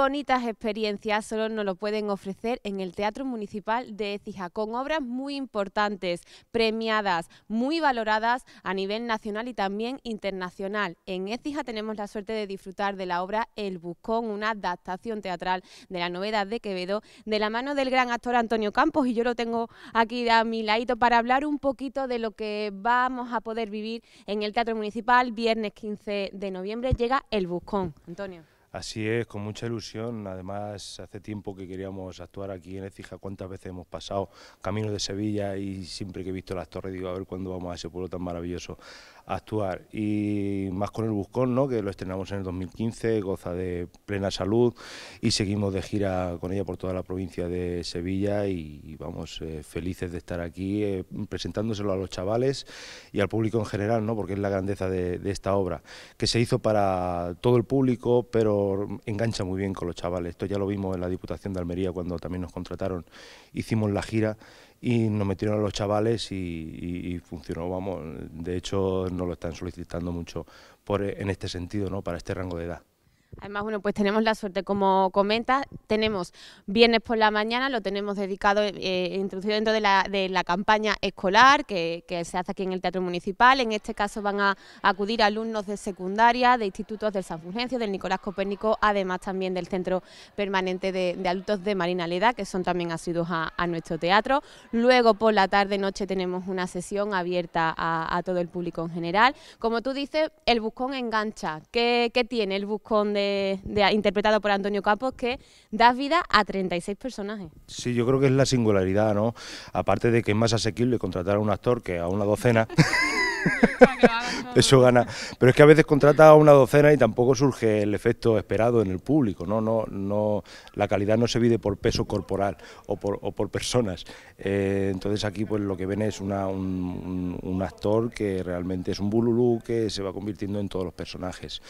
bonitas experiencias solo nos lo pueden ofrecer en el Teatro Municipal de Écija, con obras muy importantes, premiadas, muy valoradas a nivel nacional y también internacional. En Écija tenemos la suerte de disfrutar de la obra El Buscón, una adaptación teatral de la novedad de Quevedo, de la mano del gran actor Antonio Campos, y yo lo tengo aquí a mi ladito para hablar un poquito de lo que vamos a poder vivir en el Teatro Municipal. Viernes 15 de noviembre llega El Buscón. Antonio. Así es, con mucha ilusión. Además, hace tiempo que queríamos actuar aquí en Ecija. ¿Cuántas veces hemos pasado camino de Sevilla y siempre que he visto las torres digo, a ver cuándo vamos a ese pueblo tan maravilloso? actuar. Y más con el Buscón, ¿no? que lo estrenamos en el 2015, goza de plena salud y seguimos de gira con ella por toda la provincia de Sevilla y vamos eh, felices de estar aquí eh, presentándoselo a los chavales y al público en general, ¿no? porque es la grandeza de, esta obra, que se hizo para todo el público, pero engancha muy bien con los chavales. Esto ya lo vimos en la Diputación de Almería cuando también nos contrataron, hicimos la gira y nos metieron a los chavales y funcionó, vamos, de hecho no lo están solicitando mucho por, eh, en este sentido, ¿no? para este rango de edad. Además, bueno, pues tenemos la suerte, como comenta, tenemos viernes por la mañana, lo tenemos dedicado, eh, eh introducido dentro de la, campaña escolar que, se hace aquí en el Teatro Municipal. En este caso van a acudir alumnos de secundaria, de institutos del San Fulgencio, del Nicolás Copérnico, además también del Centro Permanente de, Adultos de Marina Leda, que son también asiduos a, nuestro teatro. Luego, por la tarde-noche, tenemos una sesión abierta a, todo el público en general. Como tú dices, el buscón engancha. ¿Qué, tiene el buscón de de, interpretado por Antonio Capos... que da vida a 36 personajes. Sí, yo creo que es la singularidad, ¿no? Aparte de que es más asequible contratar a un actor que a una docena. Eso gana. Pero es que a veces contrata a una docena y tampoco surge el efecto esperado en el público. No, no, no, la calidad no se vive por peso corporal o por, personas. Eh, entonces aquí pues lo que ven es una, un, un, actor que realmente es un bululú que se va convirtiendo en todos los personajes.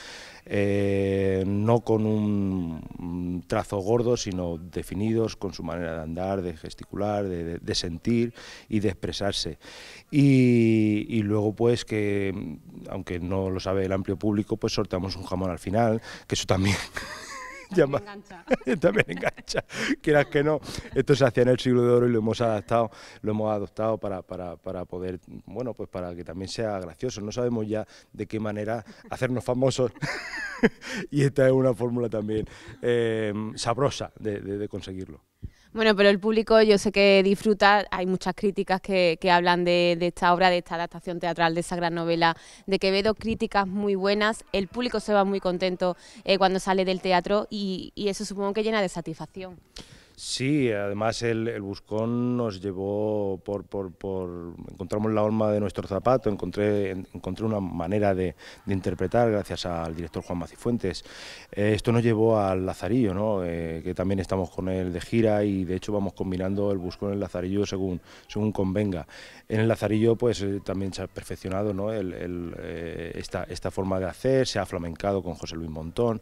Eh, no con un trazo gordo, sino definidos con su manera de andar, de gesticular, de, sentir y de expresarse. Y, luego pues que, aunque no lo sabe el amplio público, pues sortamos un jamón al final, que eso también... Llama, también engancha quieras que no. Esto se hacía en el siglo de oro y lo hemos adaptado, lo hemos adoptado para, para, para poder, bueno, pues para que también sea gracioso. No sabemos ya de qué manera hacernos famosos. y esta es una fórmula también eh, sabrosa de conseguirlo. Bueno, pero el público yo sé que disfruta, hay muchas críticas que, hablan de, esta obra, de esta adaptación teatral, de esa gran novela de Quevedo, críticas muy buenas, el público se va muy contento eh, cuando sale del teatro y eso supongo que llena de satisfacción. Sí, además el, buscón nos llevó por, Encontramos la alma de nuestro zapato, encontré, encontré una manera de, interpretar gracias al director Juan Macifuentes. Eh, esto nos llevó al Lazarillo, ¿no? Eh, que también estamos con él de gira y de hecho vamos combinando el buscón y el Lazarillo según, según convenga. En el Lazarillo pues eh, también se ha perfeccionado ¿no? esta, esta forma de hacer, se ha flamencado con José Luis Montón,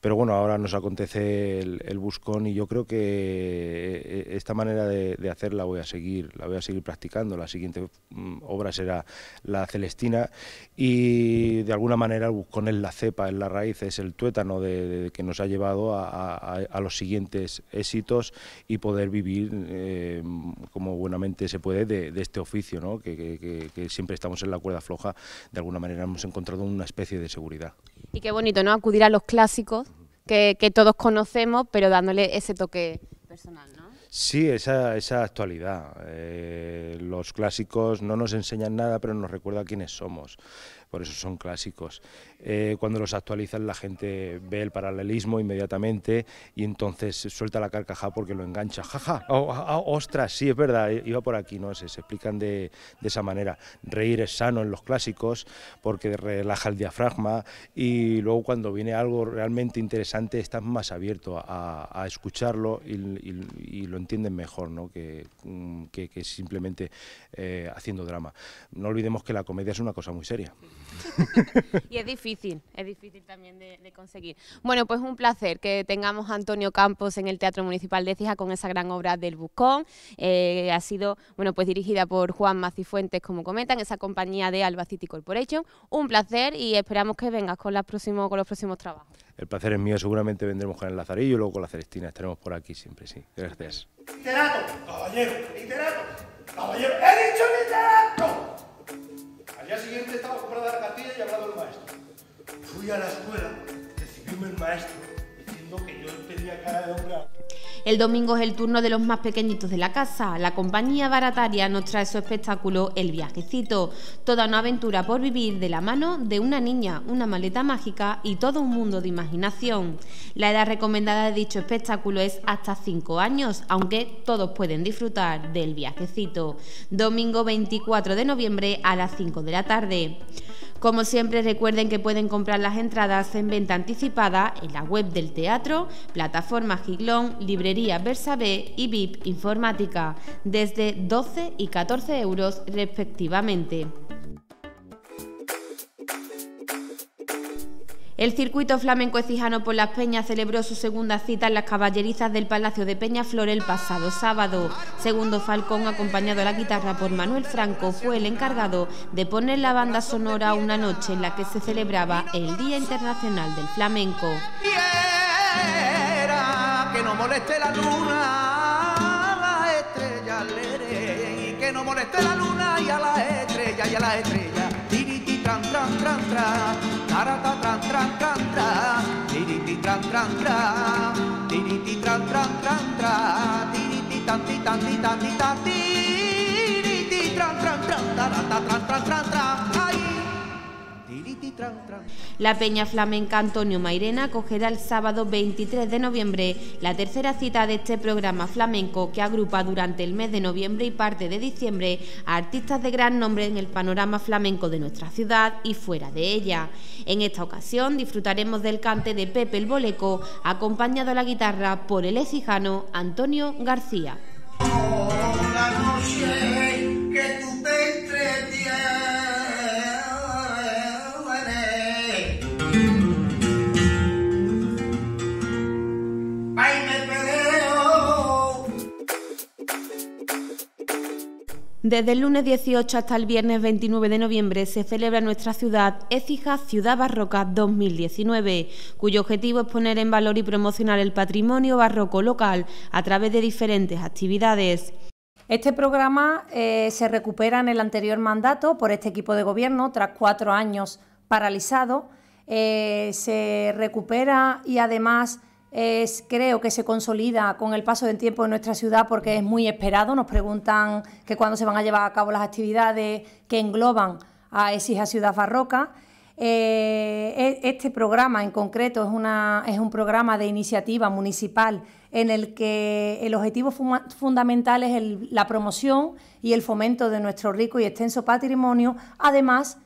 pero bueno, ahora nos acontece el buscón y yo creo que eh, esta manera de, hacerla voy a seguir, la voy a seguir practicando. La siguiente mm, obra será la Celestina y de alguna manera con la cepa, es la raíz, es el tuétano de, que nos ha llevado a, los siguientes éxitos y poder vivir eh, como buenamente se puede de, este oficio, ¿no? que, siempre estamos en la cuerda floja. De alguna manera hemos encontrado una especie de seguridad. Y qué bonito, ¿no? Acudir a los clásicos que, todos conocemos, pero dándole ese toque Sí, esa, actualidad. Eh, los clásicos no nos enseñan nada, pero nos recuerda quiénes somos. Por eso son clásicos. Eh, cuando los actualizan la gente ve el paralelismo inmediatamente y entonces suelta la carcajada porque lo engancha. ¡Jaja! Oh, oh, oh, ¡Ostras! Sí, es verdad, iba por aquí, ¿no? Se, se explican de, esa manera. Reír es sano en los clásicos porque relaja el diafragma y luego cuando viene algo realmente interesante estás más abierto a, escucharlo y, lo entienden mejor, ¿no? Que, mm, simplemente eh, haciendo drama. No olvidemos que la comedia es una cosa muy seria. y es difícil difícil, es difícil también de, conseguir. Bueno, pues un placer que tengamos a Antonio Campos en el Teatro Municipal de Cija con esa gran obra del Buscón. Eh, ha sido, bueno, pues dirigida por Juan Macifuentes, como comentan, esa compañía de Alba City Corporation. Un placer y esperamos que vengas con, los próximos trabajos. El placer es mío, seguramente vendremos con el Lazarillo, y luego con la Celestina, estaremos por aquí siempre, sí. Gracias. Literato, caballero, caballero, he dicho Al día siguiente la a la escuela, el maestro diciendo que yo cara de El domingo es el turno de los más pequeñitos de la casa. La compañía barataria nos trae su espectáculo El Viajecito. Toda una aventura por vivir de la mano de una niña, una maleta mágica y todo un mundo de imaginación. La edad recomendada de dicho espectáculo es hasta 5 años, aunque todos pueden disfrutar del Viajecito. Domingo 24 de noviembre a las 5 de la tarde. Como siempre, recuerden que pueden comprar las entradas en venta anticipada en la web del teatro, plataforma Giglón, librería B y VIP Informática, desde 12 y 14 euros respectivamente. El circuito flamenco ecijano por las Peñas celebró su segunda cita en las caballerizas del Palacio de Peñaflor el pasado sábado. Segundo Falcón, acompañado a la guitarra por Manuel Franco, fue el encargado de poner la banda sonora una noche en la que se celebraba el Día Internacional del Flamenco. Que no moleste la luna, estrella que no moleste la luna y a la estrella y a la estrella, tarata tran tran tran tran tiriti tran tran tran tiriti tran tran tran tran tiriti tanti tanti tanti tanti tiriti tran tran tran tarata tran tran tran La Peña Flamenca Antonio Mairena acogerá el sábado 23 de noviembre la tercera cita de este programa flamenco que agrupa durante el mes de noviembre y parte de diciembre a artistas de gran nombre en el panorama flamenco de nuestra ciudad y fuera de ella. En esta ocasión disfrutaremos del cante de Pepe el Boleco, acompañado a la guitarra por el exijano Antonio García. Desde el lunes 18 hasta el viernes 29 de noviembre se celebra nuestra ciudad Écija Ciudad Barroca 2019, cuyo objetivo es poner en valor y promocionar el patrimonio barroco local a través de diferentes actividades. Este programa eh, se recupera en el anterior mandato por este equipo de gobierno tras cuatro años paralizado. Eh, se recupera y además creo que se consolida con el paso del tiempo en nuestra ciudad porque es muy esperado. Nos preguntan que cuándo se van a llevar a cabo las actividades que engloban a esa Ciudad Barroca. Eh, e, este programa en concreto es, una, es un programa de iniciativa municipal en el que el objetivo fundamental es la promoción y el fomento de nuestro rico y extenso patrimonio, además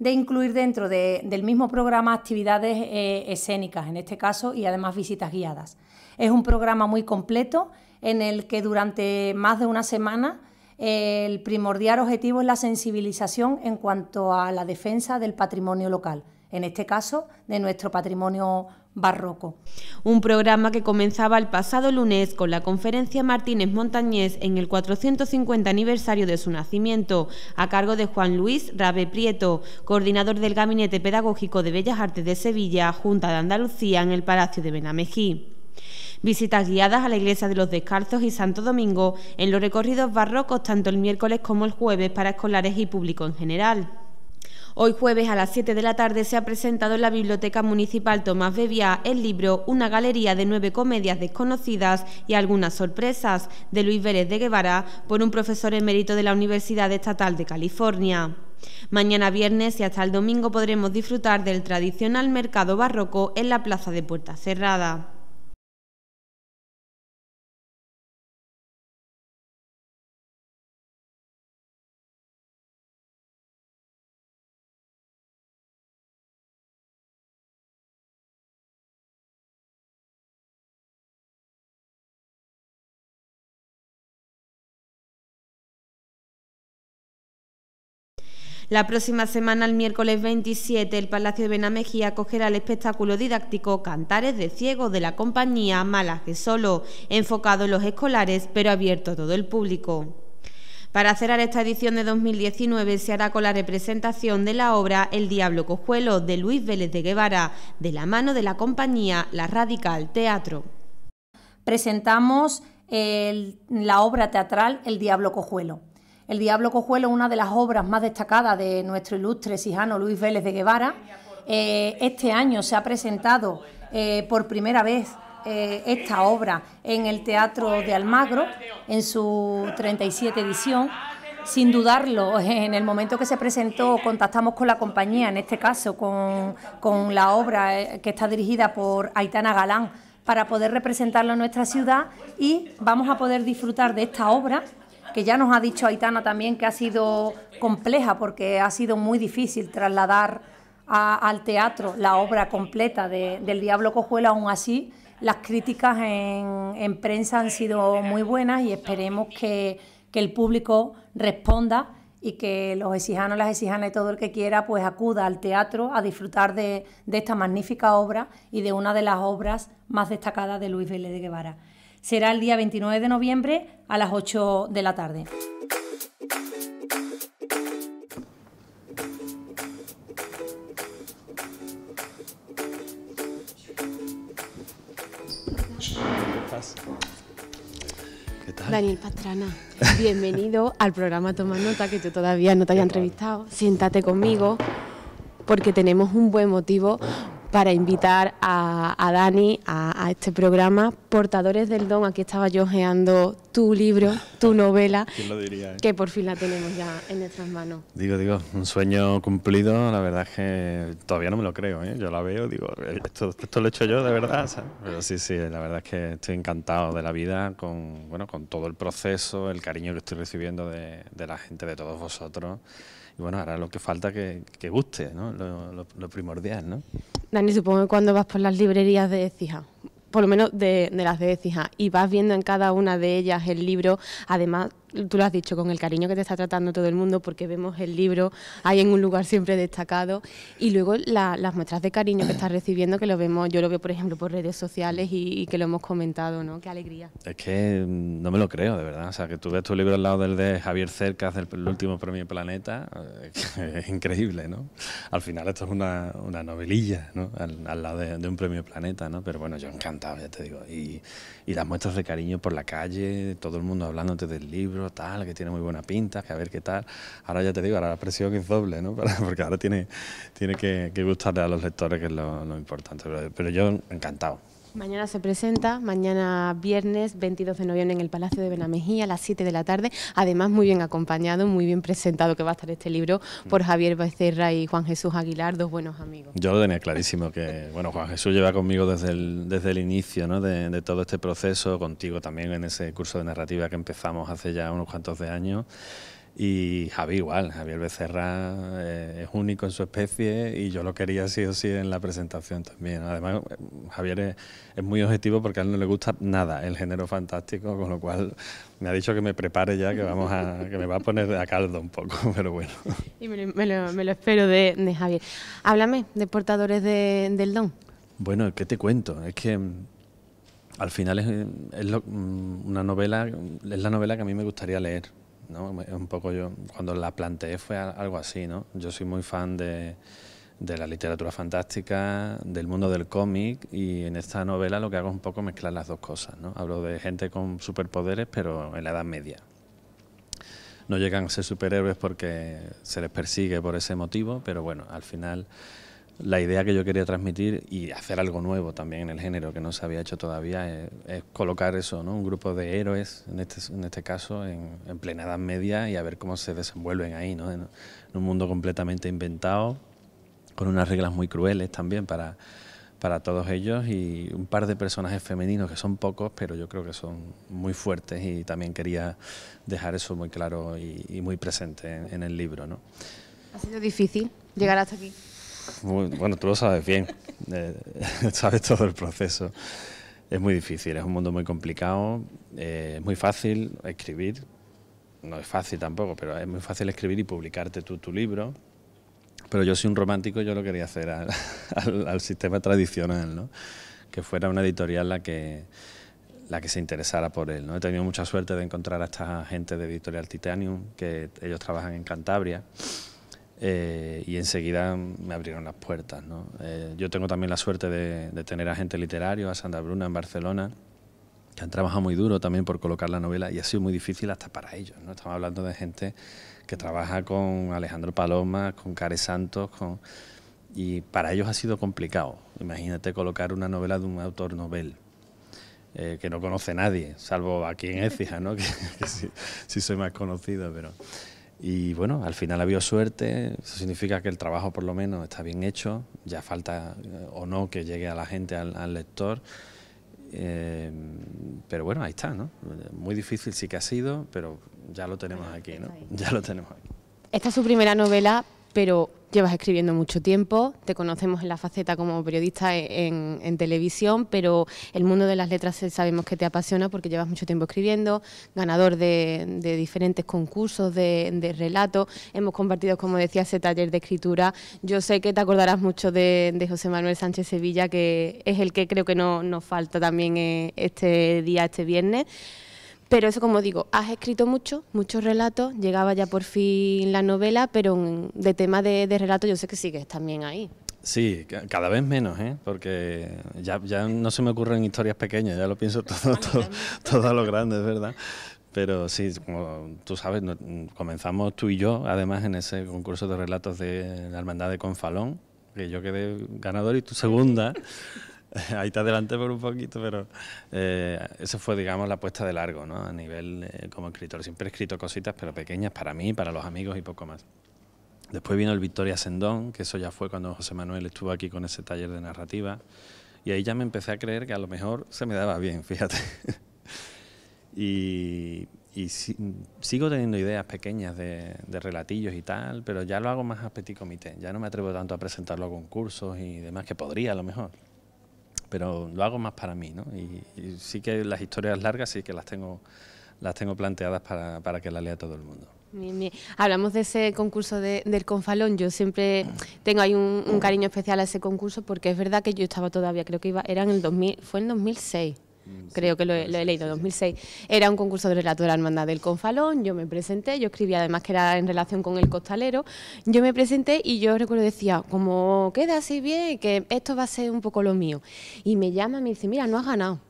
de incluir dentro del mismo programa actividades eh, escénicas, en este caso, y además visitas guiadas. Es un programa muy completo en el que durante más de una semana eh, el primordial objetivo es la sensibilización en cuanto a la defensa del patrimonio local, en este caso de nuestro patrimonio barroco. Un programa que comenzaba el pasado lunes con la conferencia Martínez Montañés en el 450 aniversario de su nacimiento, a cargo de Juan Luis Rabe Prieto, coordinador del Gabinete Pedagógico de Bellas Artes de Sevilla, Junta de Andalucía, en el Palacio de Benamejí. Visitas guiadas a la Iglesia de los Descalzos y Santo Domingo en los recorridos barrocos tanto el miércoles como el jueves para escolares y público en general. Hoy jueves a las 7 de la tarde se ha presentado en la Biblioteca Municipal Tomás Bevia el libro Una galería de nueve comedias desconocidas y algunas sorpresas de Luis Vélez de Guevara por un profesor emérito de la Universidad Estatal de California. Mañana viernes y hasta el domingo podremos disfrutar del tradicional mercado barroco en la Plaza de Puerta Cerrada. La próxima semana, el miércoles 27, el Palacio de Benamejía acogerá el espectáculo didáctico Cantares de Ciego de la compañía que Solo, enfocado en los escolares, pero abierto a todo el público. Para cerrar esta edición de 2019 se hará con la representación de la obra El Diablo Cojuelo de Luis Vélez de Guevara, de la mano de la compañía La Radical Teatro. Presentamos la obra teatral El Diablo Cojuelo. El Diablo Cojuelo, es una de las obras más destacadas de nuestro ilustre sijano Luis Vélez de Guevara. Eh, este año se ha presentado eh, por primera vez eh, esta obra en el Teatro de Almagro, en su 37 edición. Sin dudarlo, en el momento que se presentó contactamos con la compañía, en este caso con, con la obra que está dirigida por Aitana Galán, para poder representarla en nuestra ciudad y vamos a poder disfrutar de esta obra que ya nos ha dicho Aitana también que ha sido compleja porque ha sido muy difícil trasladar al teatro la obra completa de, del Diablo Cojuela, aún así las críticas en, prensa han sido muy buenas y esperemos que, el público responda y que los exijanos, las exijanas y todo el que quiera, pues acuda al teatro a disfrutar de, de esta magnífica obra y de una de las obras más destacadas de Luis Vélez de Guevara será el día 29 de noviembre a las 8 de la tarde. Daniel Pastrana, bienvenido al programa Toma Nota, que yo todavía no te haya entrevistado. Siéntate conmigo, porque tenemos un buen motivo para invitar a, Dani a, este programa, Portadores del Don. Aquí estaba yo geando tu libro, tu novela, eh? que por fin la tenemos ya en nuestras manos. Digo, digo, un sueño cumplido, la verdad es que todavía no me lo creo, ¿eh? yo la veo, digo, esto, lo he hecho yo de verdad. Pero sí, sí, la verdad es que estoy encantado de la vida, con, bueno, con todo el proceso, el cariño que estoy recibiendo de, la gente, de todos vosotros. Y bueno, ahora lo que falta que, que guste, ¿no? lo, lo primordial, ¿no? Dani, supongo que cuando vas por las librerías de Cija, por lo menos de, las de Cija, y vas viendo en cada una de ellas el libro, además tú lo has dicho, con el cariño que te está tratando todo el mundo, porque vemos el libro ahí en un lugar siempre destacado, y luego las muestras de cariño que estás recibiendo, que lo vemos, yo lo veo por ejemplo por redes sociales y, que lo hemos comentado, ¿no? Qué alegría. Es que mm, no me lo creo, de verdad, o sea, que tú ves tu libro al lado del de Javier Cercas, del el último premio Planeta, eh, es increíble, ¿no? Al final esto es una, una novelilla, ¿no? Al, lado de, de, un premio Planeta, ¿no? Pero bueno, yo encantado, ya te digo, y, y las muestras de cariño por la calle, todo el mundo hablándote del libro, tal, que tiene muy buena pinta, que a ver qué tal. Ahora ya te digo, ahora la presión es doble, ¿no? porque ahora tiene, tiene que, gustarle a los lectores, que es lo, importante. pero yo encantado, Mañana se presenta, mañana viernes 22 de noviembre en el Palacio de Benamejía a las 7 de la tarde, además muy bien acompañado, muy bien presentado que va a estar este libro por Javier Becerra y Juan Jesús Aguilar, dos buenos amigos. Yo lo tenía clarísimo que, bueno, Juan Jesús lleva conmigo desde el, desde el inicio ¿no? de, de, todo este proceso, contigo también en ese curso de narrativa que empezamos hace ya unos cuantos de años. Y Javi igual, Javier Becerra eh, es único en su especie y yo lo quería sí o sí en la presentación también. Además, Javier es, muy objetivo porque a él no le gusta nada el género fantástico, con lo cual me ha dicho que me prepare ya, que, vamos a, que me va a poner a caldo un poco, pero bueno. Y me lo, espero de, Javier. Háblame de Portadores del Don. Bueno, ¿qué te cuento? Es que mm, al final es, mm, una novela, es la novela que a mí me gustaría leer un poco yo, cuando la planteé fue algo así, ¿no? Yo soy muy fan de, la literatura fantástica, del mundo del cómic y en esta novela lo que hago es un poco mezclar las dos cosas, ¿no? Hablo de gente con superpoderes pero en la Edad Media. No llegan a ser superhéroes porque se les persigue por ese motivo, pero bueno, al final la idea que yo quería transmitir y hacer algo nuevo también en el género que no se había hecho todavía eh, es, colocar eso, ¿no? un grupo de héroes, en este, en este caso, en, en, plena Edad Media y a ver cómo se desenvuelven ahí, ¿no? en, un mundo completamente inventado, con unas reglas muy crueles también para, para todos ellos y un par de personajes femeninos que son pocos, pero yo creo que son muy fuertes y también quería dejar eso muy claro y, muy presente en, en el libro. ¿no? ¿Ha sido difícil llegar hasta aquí? bueno, tú lo sabes bien, eh, sabes todo el proceso. Es muy difícil, es un mundo muy complicado, eh, es muy fácil escribir, no es fácil tampoco, pero es muy fácil escribir y publicarte tu libro. Pero yo soy un romántico, yo lo quería hacer al, al sistema tradicional, ¿no? que fuera una editorial la que, la que se interesara por él. ¿no? He tenido mucha suerte de encontrar a esta gente de Editorial Titanium, que ellos trabajan en Cantabria eh, y enseguida me abrieron las puertas. ¿no? Eh, yo tengo también la suerte de, tener a gente literario, a Sandra Bruna en Barcelona, que han trabajado muy duro también por colocar la novela y ha sido muy difícil hasta para ellos. ¿no? Estamos hablando de gente que trabaja con Alejandro Paloma, con Care Santos, con... y para ellos ha sido complicado. Imagínate colocar una novela de un autor novel. Eh, que no conoce nadie, salvo aquí en Écija, ¿no? que, sí soy más conocido, pero y bueno, al final ha habido suerte, eso significa que el trabajo por lo menos está bien hecho, ya falta eh, o no que llegue a la gente, al, lector. Eh, pero bueno, ahí está, ¿no? Muy difícil sí que ha sido, pero ya lo tenemos aquí, ¿no? Ya lo tenemos aquí. Esta es su primera novela, pero Llevas escribiendo mucho tiempo, te conocemos en la faceta como periodista e-, en, televisión, pero el mundo de las letras sabemos que te apasiona porque llevas mucho tiempo escribiendo, ganador de, diferentes concursos de, relatos, relato, hemos compartido, como decía, ese taller de escritura. Yo sé que te acordarás mucho de, de José Manuel Sánchez Sevilla, que es el que creo que no, nos falta también eh, este día, este viernes. Pero eso, como digo, has escrito mucho, muchos relatos, llegaba ya por fin la novela, pero de tema de, de relato yo sé que sigues también ahí. Sí, cada vez menos, ¿eh? porque ya, ya no se me ocurren historias pequeñas, ya lo pienso todo, a lo grande, verdad. Pero sí, como tú sabes, comenzamos tú y yo, además, en ese concurso de relatos de la Hermandad de Confalón, que yo quedé ganador y tú segunda. ahí te adelanté por un poquito, pero eh, eso fue, digamos, la apuesta de largo, ¿no? A nivel eh, como escritor. Siempre he escrito cositas, pero pequeñas para mí, para los amigos y poco más. Después vino el Victoria Sendón, que eso ya fue cuando José Manuel estuvo aquí con ese taller de narrativa. Y ahí ya me empecé a creer que a lo mejor se me daba bien, fíjate. y, sigo teniendo ideas pequeñas de, de, relatillos y tal, pero ya lo hago más a petit comité. Ya no me atrevo tanto a presentarlo a concursos y demás, que podría a lo mejor pero lo hago más para mí, ¿no? Y, sí que las historias largas sí que las tengo, las tengo planteadas para, para que las lea todo el mundo. Hablamos de ese concurso del Confalón. Yo siempre tengo ahí un, cariño especial a ese concurso porque es verdad que yo estaba todavía, creo que iba, era en el 2000, fue en 2006. Mm, creo que lo he, leído, 2006. Era un concurso de relato la hermandad del Confalón, yo me presenté, yo escribí además que era en relación con el costalero, yo me presenté y yo recuerdo decía, como queda así bien, que esto va a ser un poco lo mío. Y me llama y me dice, mira, no has ganado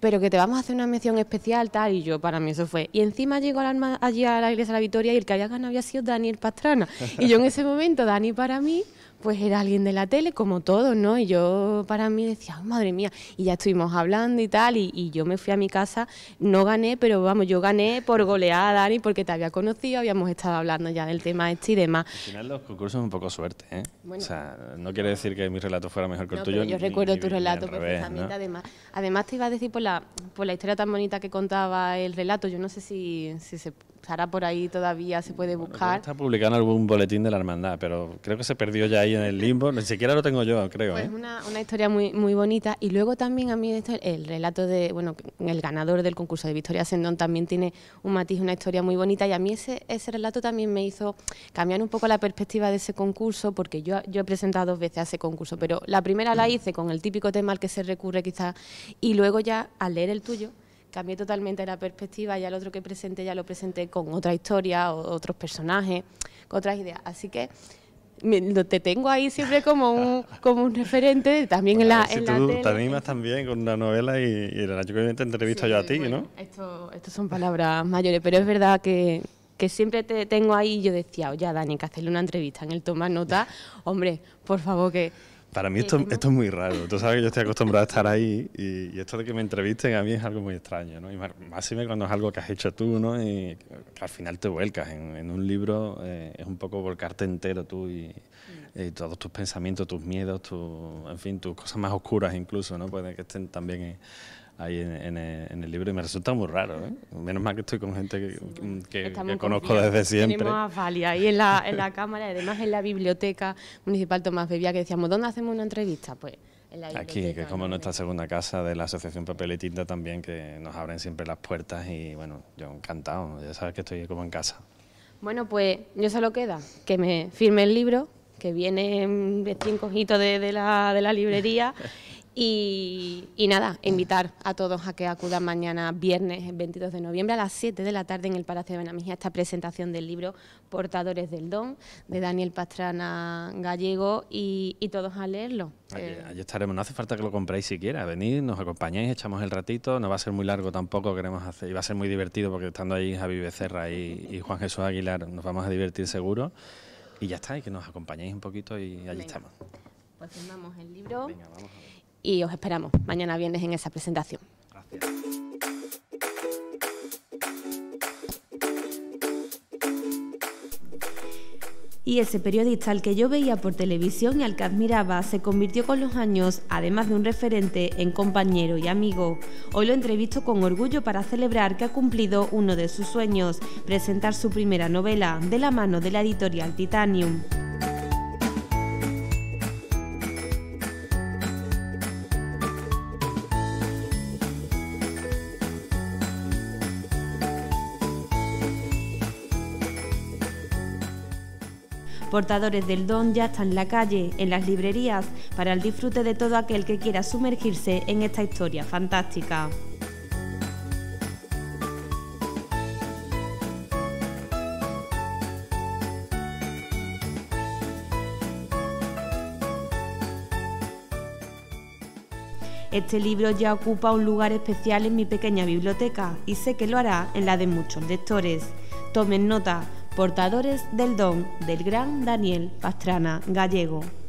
pero que te vamos a hacer una mención especial, tal, y yo, para mí eso fue. Y encima llegó allí a la iglesia de la Victoria y el que había ganado había sido Daniel Pastrana. Y yo en ese momento, Dani para mí, pues era alguien de la tele, como todos, ¿no? Y yo para mí decía, oh, madre mía, y ya estuvimos hablando y tal, y, yo me fui a mi casa, no gané, pero vamos, yo gané por goleada, Dani, porque te había conocido, habíamos estado hablando ya del tema este y demás. Al final los concursos son un poco suerte, ¿eh? o sea, no quiere decir que mi relato fuera mejor que el tuyo. yo recuerdo tu relato perfectamente, además. Además te iba a decir por la, por la historia tan bonita que contaba el relato, yo no sé si, si se estará por ahí todavía, se puede buscar. está publicando algún boletín de la hermandad, pero creo que se perdió ya ahí en el limbo, ni siquiera lo tengo yo, creo. Pues ¿eh? una, historia muy, muy bonita. Y luego también a mí el relato de, bueno, el ganador del concurso de Victoria Sendón también tiene un matiz, una historia muy bonita. Y a mí ese, ese relato también me hizo cambiar un poco la perspectiva de ese concurso, porque yo, yo he presentado dos veces a ese concurso, pero la primera la mm. hice con el típico tema al que se recurre quizás, y luego ya al leer el tuyo, cambié totalmente la perspectiva, y al otro que presenté ya lo presenté con otra historia, o otros personajes, con otras ideas. Así que te tengo ahí siempre como un, como un referente también en la, si tú te animas también con una novela y, y la te entrevisto yo a ti, ¿no? Esto, son palabras mayores, pero es verdad que, que siempre te tengo ahí y yo decía, oye, Dani, que hacerle una entrevista en el Toma Nota, hombre, por favor, que para mí esto, esto es muy raro. Tú sabes que yo estoy acostumbrado a estar ahí y, esto de que me entrevisten a mí es algo muy extraño, ¿no? Y más cuando es algo que has hecho tú, ¿no? Y al final te vuelcas. En, un libro eh, es un poco volcarte entero tú mm. y, todos tus pensamientos, tus miedos, tu, en fin, tus cosas más oscuras incluso, ¿no? Puede que estén también... En, ahí eh, en, el libro y me resulta muy raro. ¿eh? Menos mal que estoy con gente que, mm, conozco desde siempre. Tenemos a ahí en la, en la Cámara, además en la Biblioteca Municipal Tomás Bebía, que decíamos, ¿dónde hacemos una entrevista? Pues en la Aquí, que es como nuestra segunda casa de la Asociación Papel y Tinta también, que nos abren siempre las puertas y bueno, yo encantado, ya sabes que estoy como en casa. Bueno, pues yo solo queda que me firme el libro, que viene en cojito de, de, la, de la librería Y, nada, invitar a todos a que acudan mañana, viernes 22 de noviembre, a las 7 de la tarde en el Palacio de Benamija, esta presentación del libro Portadores del Don, de Daniel Pastrana Gallego, y, todos a leerlo. Eh, allí, estaremos, no hace falta que lo compréis siquiera, venid, nos acompañáis, echamos el ratito, no va a ser muy largo tampoco, queremos hacer, y va a ser muy divertido porque estando ahí Javi Becerra y, Juan Jesús Aguilar nos vamos a divertir seguro, y ya está, y que nos acompañéis un poquito y allí estamos. Pues firmamos el libro. Venga, vamos y os esperamos mañana viernes en esa presentación. Gracias. y ese periodista al que yo veía por televisión y al que admiraba se convirtió con los años, además de un referente, en compañero y amigo. Hoy lo entrevisto con orgullo para celebrar que ha cumplido uno de sus sueños, presentar su primera novela de la mano de la editorial Titanium. portadores del don ya están en la calle, en las librerías, para el disfrute de todo aquel que quiera sumergirse en esta historia fantástica. Este libro ya ocupa un lugar especial en mi pequeña biblioteca y sé que lo hará en la de muchos lectores. Tomen nota, portadores del don del gran Daniel Pastrana Gallego.